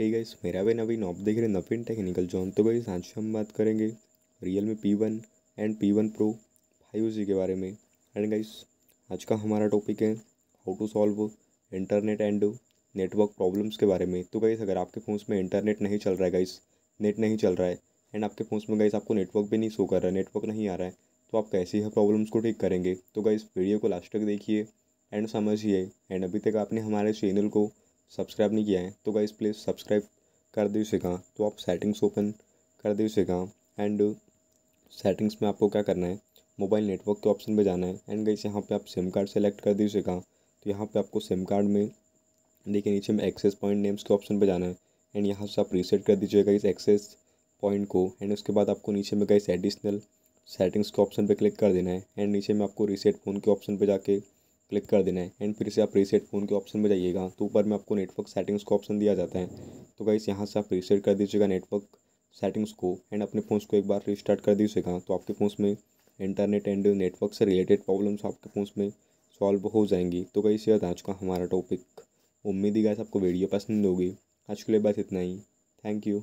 hey guys मेरा भी नवीन आप देख रहे नवीन टेक्निकल जॉन तो गाइस आज हम बात करेंगे Realme P one and P one pro five G के बारे में एंड गाइस आज का हमारा टॉपिक है how to solve internet and network problems के बारे में तो गाइस अगर आपके फ़ोन में इंटरनेट नहीं चल रहा है गाइस नेट नहीं चल रहा है एंड आपके फ़ोन में गाइस आपको नेटवर्क भी नहीं शो कर रहा है नेटवर्क नहीं आ रहा है तो आप कैसे है प्रॉब्लम्स को ठीक करेंगे तो गाइस वीडियो को लास्ट तक देखिए एंड समझिए एंड अभी तक आपने हमारे चैनल को सब्सक्राइब नहीं किया है तो गाइस प्लीज़ सब्सक्राइब कर दीजिए कहाँ तो आप सेटिंग्स ओपन कर दीजिए कहाँ एंड सेटिंग्स में आपको क्या करना है मोबाइल नेटवर्क के ऑप्शन पर जाना है एंड गाइस यहाँ पे आप सिम कार्ड सेलेक्ट कर दीजिए कहाँ तो यहाँ पे आपको सिम कार्ड में देखिए नीचे में एक्सेस पॉइंट नेम्स के ऑप्शन पर जाना है एंड यहाँ से आप रीसेट कर दीजिएगा इस एक्सेस पॉइंट को एंड उसके बाद आपको नीचे में गाइस एडिशनल सेटिंग्स के ऑप्शन पर क्लिक कर देना है एंड नीचे में आपको रीसेट फ़ोन के ऑप्शन पर जाके क्लिक कर देना है एंड फिर से आप प्रीसेट फ़ोन के ऑप्शन में जाइएगा तो ऊपर में आपको नेटवर्क सेटिंग्स का ऑप्शन दिया जाता है तो गाइस यहाँ से आप प्रीसेट कर दीजिएगा नेटवर्क सेटिंग्स को एंड अपने फ़ोन को एक बार रिस्टार्ट कर दीजिएगा तो आपके फ़ोन में इंटरनेट एंड नेटवर्क से रिलेटेड प्रॉब्लम्स आपके फ़ोन में सॉल्व हो जाएंगी तो गाइस ये आज का हमारा टॉपिक उम्मीद ही गाइस आपको वीडियो पसंद होगी आज के लिए बस इतना ही थैंक यू